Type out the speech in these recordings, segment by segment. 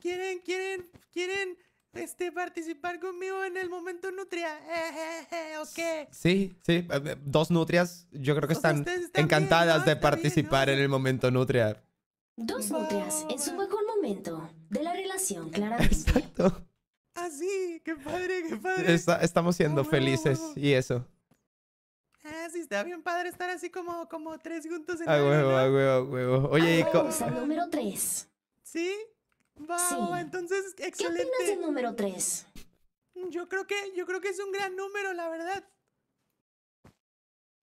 quieren, quieren, quieren este, participar conmigo en el momento nutria. Eh, eh, eh Sí, sí. Eh, eh, dos nutrias yo creo que están, encantadas de participar en el momento nutria. Dos nutrias en su mejor momento de la relación, claramente. Exacto. Así, ah, qué padre, qué padre. estamos siendo felices y eso. Ah, sí, está bien padre estar así como, como tres juntos en A huevo, a huevo, a huevo. Oye, y número tres. ¿Sí? entonces, excelente. ¿Qué opinas del número 3? Yo creo que, yo creo que es un gran número, la verdad.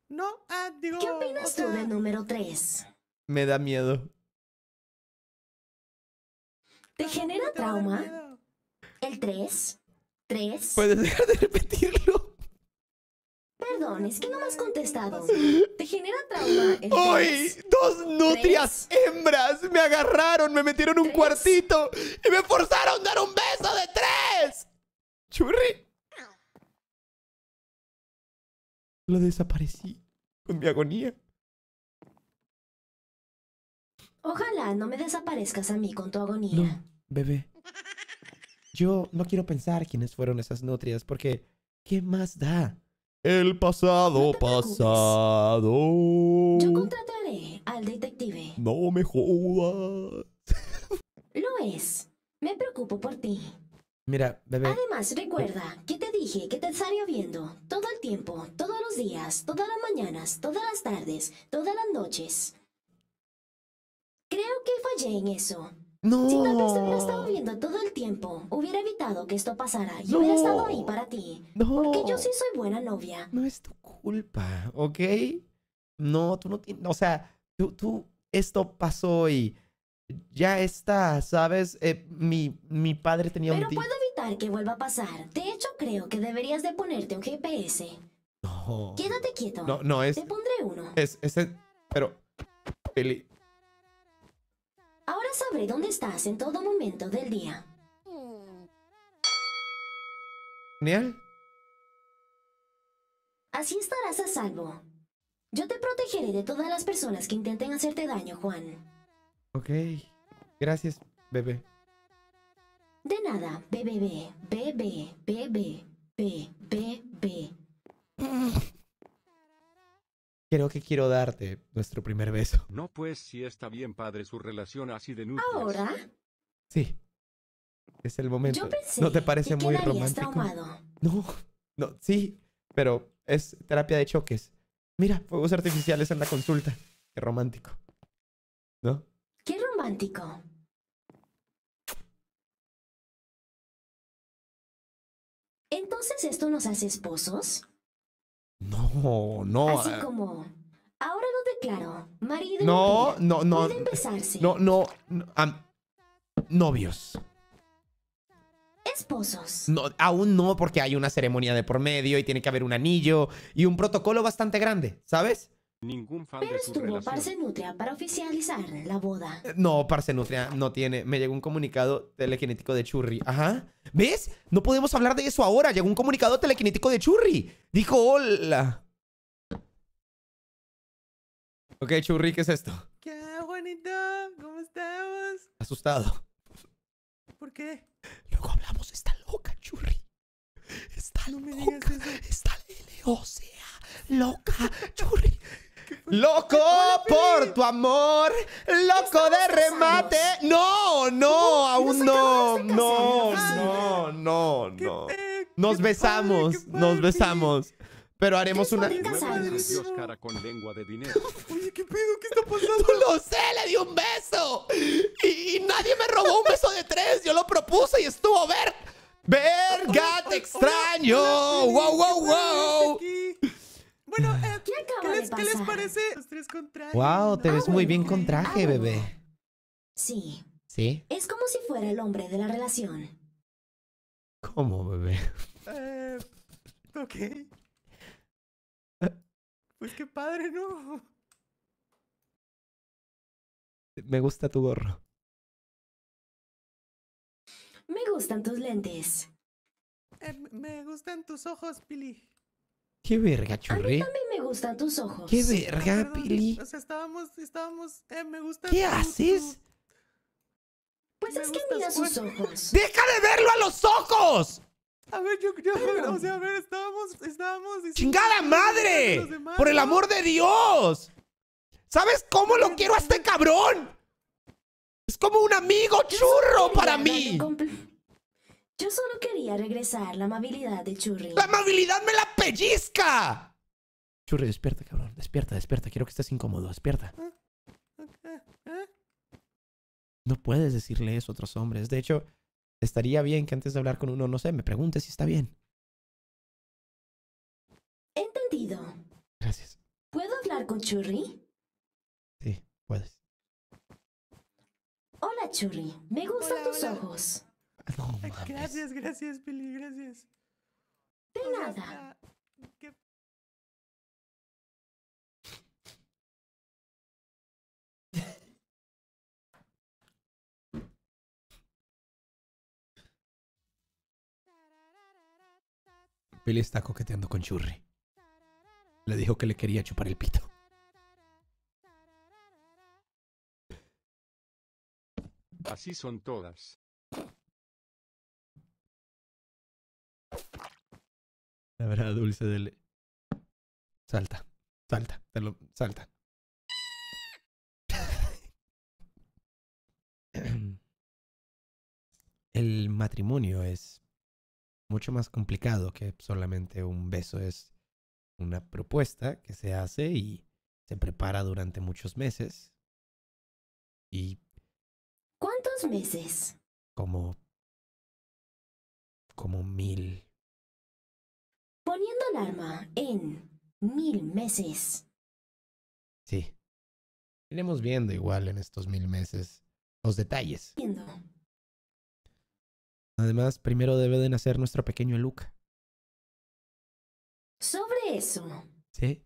No, ah, digo. ¿Qué opinas tú del número 3? Me da miedo. ¿Te genera trauma? ¿El 3? ¿3? ¿Puedes dejar de repetirlo? Perdón, es que no me has contestado. Te genera trauma. ¡Ay! ¡Dos nutrias hembras! Me agarraron, me metieron un cuartito y me forzaron a dar un beso de tres. ¡Churri! Lo desaparecí con mi agonía. Ojalá no me desaparezcas a mí con tu agonía. bebé. Yo no quiero pensar quiénes fueron esas nutrias porque ¿qué más da? El pasado, pasado. Yo contrataré al detective. No me jodas. Lo es. Me preocupo por ti. Mira, bebé. Además, recuerda que te dije que te estaría viendo todo el tiempo, todos los días, todas las mañanas, todas las tardes, todas las noches. Creo que fallé en eso. No. Si tal hubiera estado viendo todo el tiempo, hubiera evitado que esto pasara y hubiera estado ahí para ti. No. Porque yo sí soy buena novia. No es tu culpa, ¿ok? No, tú no tienes. O sea, tú, tú, esto pasó y ya está, ¿sabes? Eh, mi, mi padre tenía Pero un. Pero puedo evitar que vuelva a pasar. De hecho, creo que deberías de ponerte un GPS. No. Quédate quieto. No, no, es. Te pondré uno. Es, es. Pero sabré dónde estás en todo momento del día. Genial. Así estarás a salvo. Yo te protegeré de todas las personas que intenten hacerte daño, Juan. Ok. Gracias, bebé. De nada, bebé, bebé, bebé, bebé, bebé, bebé. Creo que quiero darte nuestro primer beso. No, pues si está bien, padre, su relación así de nuevo. ¿Ahora? Sí. Es el momento. Yo pensé ¿No te parece muy romántico? No, no, sí, pero es terapia de choques. Mira, fuegos artificiales en la consulta. Qué romántico. ¿No? Qué romántico. Entonces, ¿esto nos hace esposos? No, no. ahora declaro, No, no, no. No, no. no novios. Esposos. No, aún no, porque hay una ceremonia de por medio y tiene que haber un anillo y un protocolo bastante grande, ¿sabes? Ningún Pero estuvo Parcenutria para oficializar la boda. Eh, no, Parcenutria no tiene. Me llegó un comunicado telequinético de Churri. Ajá. ¿Ves? No podemos hablar de eso ahora. Llegó un comunicado telequinético de Churri. Dijo hola. Ok, Churri, ¿qué es esto? ¿Qué, Juanito? ¿Cómo estamos? Asustado. ¿Por qué? Luego hablamos. Está loca, Churri. Está loca. Está, o loca. Churri. Loco por tu amor, loco de remate. No, no, aún no, no, no, no, no. Nos besamos, nos besamos. Pero haremos una. Oye, ¿qué pedo? ¿Qué está pasando? No lo sé, le di un beso. Y, nadie me robó un beso de tres. Yo lo propuse y estuvo ver. Verga, extraño. wow, wow, este wow. Bueno, ah. eh, ¿Qué, les, parece los tres con Wow, te ah, ves muy bien con ah, traje, bebé. Sí. ¿Sí? Es como si fuera el hombre de la relación. ¿Cómo, bebé? Eh, ok. Pues qué padre, ¿no? Me gusta tu gorro. Me gustan tus lentes. Eh, me gustan tus ojos, Pili. Qué verga, churro. A mí también me gustan tus ojos. Qué verga, Pili. O sea, estábamos, estábamos, eh, me gustan. ¿Qué haces? Pues es que mira sus ojos. ¡Deja de verlo a los ojos! A ver, yo, creo o sea, a ver, estábamos, estábamos... ¡Chingada madre! ¡Por el amor de Dios! ¿Sabes cómo lo quiero a este cabrón? Es como un amigo churro para mí. Yo solo quería regresar la amabilidad de Churri. ¡La amabilidad me la pellizca! Churri, despierta, cabrón. Despierta, despierta. Quiero que estés incómodo. Despierta. No puedes decirle eso a otros hombres. De hecho, estaría bien que antes de hablar con uno, no sé, me pregunte si está bien. Entendido. Gracias. ¿Puedo hablar con Churri? Sí, puedes. Hola, Churri. Me gustan tus ojos. Gracias, gracias, Pili, gracias. De nada. Pili está coqueteando con Churri. Le dijo que le quería chupar el pito. Así son todas. dulce de Salta, salta, salta. El matrimonio es mucho más complicado que solamente un beso. Es una propuesta que se hace y se prepara durante muchos meses. Y... ¿Cuántos meses? Como... Como mil poniendo alarma en mil meses. Sí. Iremos viendo igual en estos mil meses los detalles. Además, primero debe de nacer nuestro pequeño Luca. Sobre eso. Sí.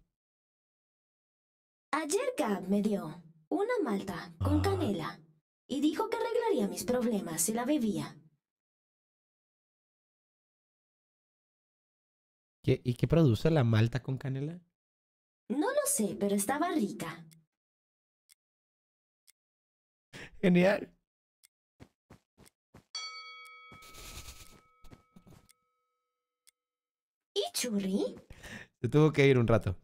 Ayer Gab me dio una malta con ah. canela y dijo que arreglaría mis problemas si la bebía. ¿Y qué produce la malta con canela? No lo sé, pero estaba rica. Genial. ¿Y Churri? Se tuvo que ir un rato.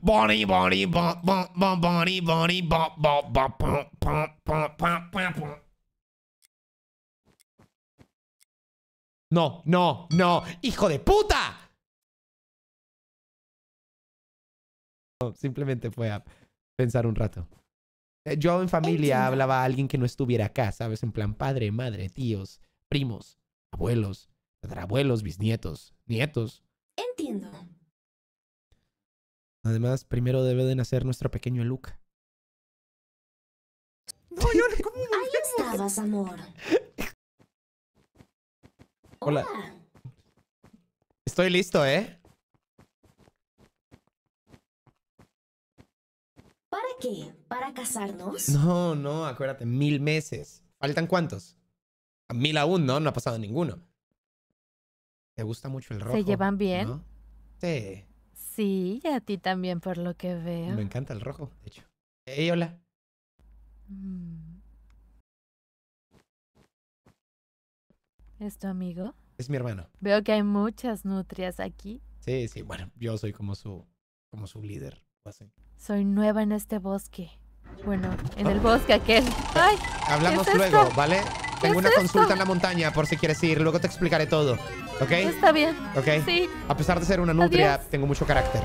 Bonnie, Bonnie, bon, bon, bon, no, no, no. ¡Hijo de puta! simplemente fue a pensar un rato. Eh, yo en familia hablaba a alguien que no estuviera acá, ¿sabes? En plan padre, madre, tíos, primos, abuelos, abuelos, bisnietos, nietos. Entiendo. Además, primero debe de nacer nuestro pequeño Luca. No, yo ¿cómo Ahí estabas, amor. Hola. Estoy listo, ¿eh? ¿Para qué? ¿Para casarnos? No, no, acuérdate, mil meses. ¿Faltan cuántos? A mil aún, ¿no? No ha pasado ninguno. Te gusta mucho el rojo. ¿Se llevan bien? Sí. Sí, y a ti también, por lo que veo. Me encanta el rojo, de hecho. Hey, hola. ¿Es tu amigo? Es mi hermano. Veo que hay muchas nutrias aquí. Sí, sí, bueno, yo soy como su, como su líder. Soy nueva en este bosque. Bueno, en el bosque aquel. Ay, Hablamos luego, ¿vale? Tengo una consulta en la montaña por si quieres ir. Luego te explicaré todo. ¿Ok? Está bien. ¿Ok? Sí. A pesar de ser una nutria, tengo mucho carácter.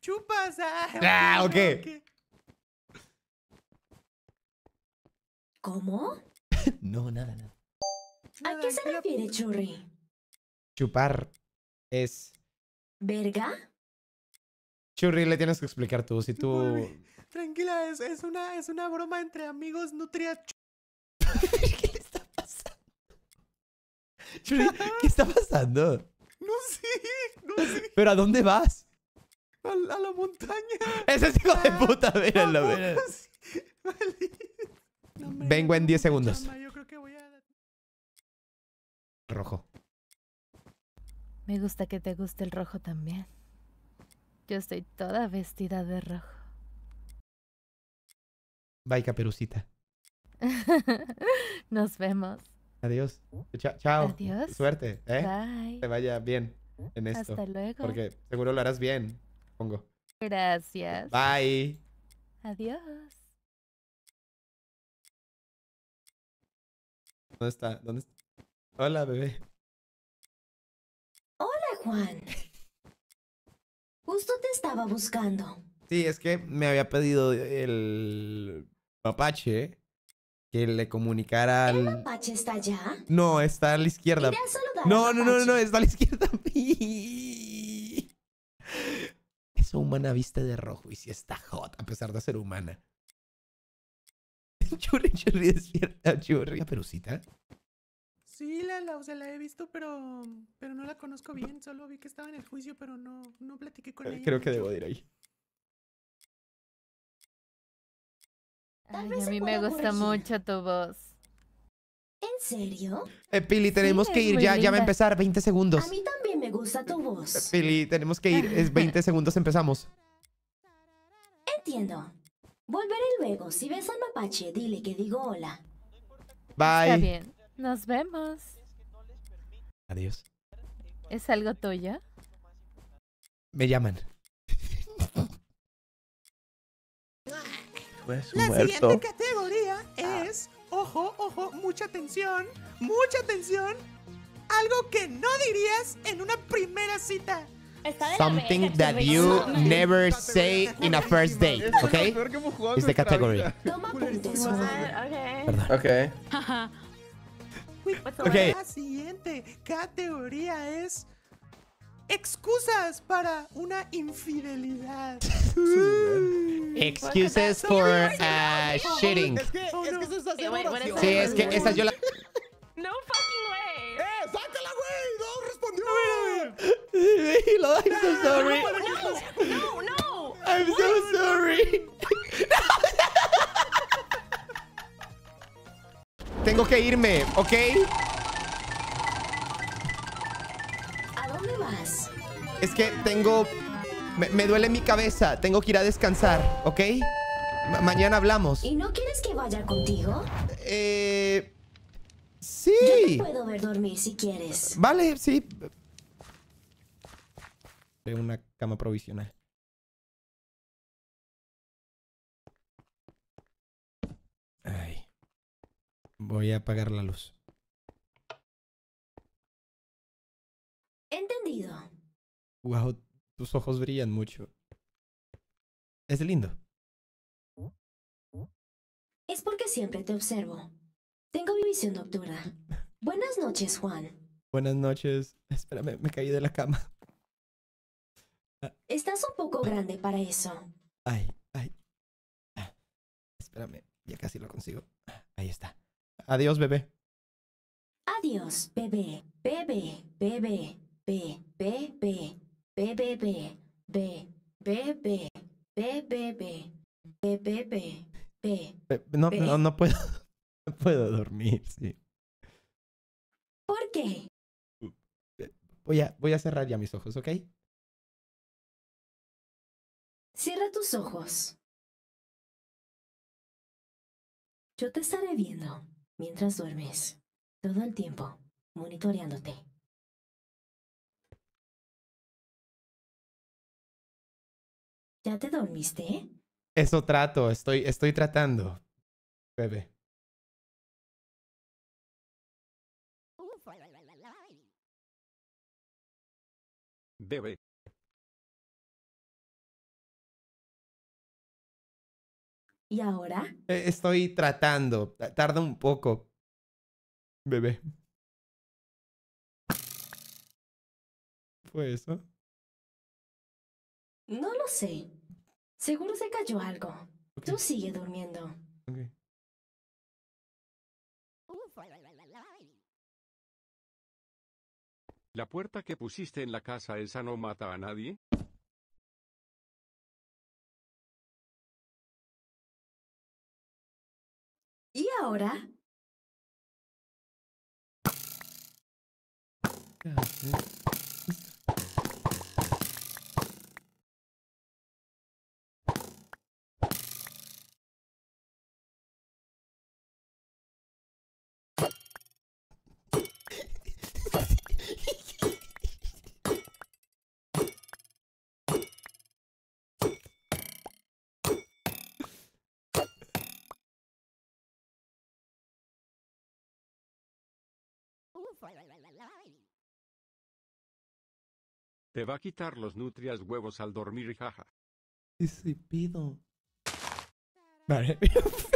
Chupas. Ah, ok. Ah, ¿Cómo? No, nada, nada. ¿A qué se refiere, Churri? Chupar es... ¿Verga? Churri, le tienes que explicar tú, si tú... Tranquila, es, una, broma entre amigos nutria... ¿Qué le está pasando? Churri, ¿qué está pasando? No sé, no sé. ¿Pero a dónde vas? A, la montaña. Ese hijo de ah, puta, véanlo. Ah, Vengo en 10 segundos rojo. Me gusta que te guste el rojo también. Yo estoy toda vestida de rojo. Bye, caperucita. Nos vemos. Adiós. chao. Adiós. Suerte. ¿eh? Bye. Te vaya bien en esto. Hasta luego. Porque seguro lo harás bien, pongo. Gracias. Bye. Adiós. ¿Dónde está? ¿Dónde está? Hola, bebé. Hola, Juan. Justo te estaba buscando. Sí, es que me había pedido el mapache que le comunicara al. ¿El mapache está allá? No, está a la izquierda. no, no, no, no, está a la izquierda. Esa humana viste de rojo y si está hot, a pesar de ser humana. Churri, churri, despierta, churri. ¿La perucita? Sí, la, he visto, pero, pero no la conozco bien. Solo vi que estaba en el juicio, pero no, no platiqué con eh, ella. Creo que debo ir ahí. a mí me gusta mucho tu voz. ¿En serio? Eh, Pili, tenemos que ir. Ya, ya va a empezar. 20 segundos. A mí también me gusta tu voz. Eh, Pili, tenemos que ir. Es 20 segundos. Empezamos. Entiendo. Volveré luego. Si ves al mapache, dile que digo hola. Bye. Está bien. Nos vemos. Adiós. ¿Es algo tuyo? Me llaman. Pues, la siguiente categoría es, ojo, ojo, mucha atención, mucha atención, algo que no dirías en una primera cita. Something that you never say in a first date, okay? Es la categoría. Toma puntos. Okay. Okay. La siguiente categoría es excusas para una infidelidad. Excuses for uh, shitting. Es que, es que Sí, es que esa yo la... No fucking way. ¡Eh, sácala, güey! ¡No respondió! Lo lied, I'm so sorry. No, no, no. I'm so sorry. irme, ¿ok? ¿A dónde vas? Es que tengo... Me, duele mi cabeza. Tengo que ir a descansar, ¿ok? mañana hablamos. ¿Y no quieres que vaya contigo? Eh... Sí. Yo puedo ver dormir si quieres. Vale, sí. Una cama provisional. Voy a apagar la luz. Entendido. Wow, tus ojos brillan mucho. Es lindo. Es porque siempre te observo. Tengo mi visión nocturna. Buenas noches, Juan. Buenas noches. Espérame, me caí de la cama. Ah. Estás un poco grande para eso. Ay, ay. Ah, espérame, ya casi lo consigo. Ah, ahí está. Adiós, bebé. Adiós, bebé. Bebé, bebé, bebé, bebé, bebé, bebé, bebé, bebé, bebé, bebé. No, no, puedo. No puedo dormir, sí. ¿Por qué? Voy a, voy a cerrar ya mis ojos, ¿ok? Cierra tus ojos. Yo te estaré viendo mientras duermes, todo el tiempo, monitoreándote. ¿Ya te dormiste? Eso trato, estoy, estoy tratando, bebé. Bebé. ¿Y ahora? E-, estoy tratando. Tarda un poco. Bebé. ¿Fue eso? No lo sé. Seguro se cayó algo. Tú sigue durmiendo. ¿La puerta que pusiste en la casa esa no mata a nadie? ahora? Te va a quitar los nutrias huevos al dormir, jaja. Vale.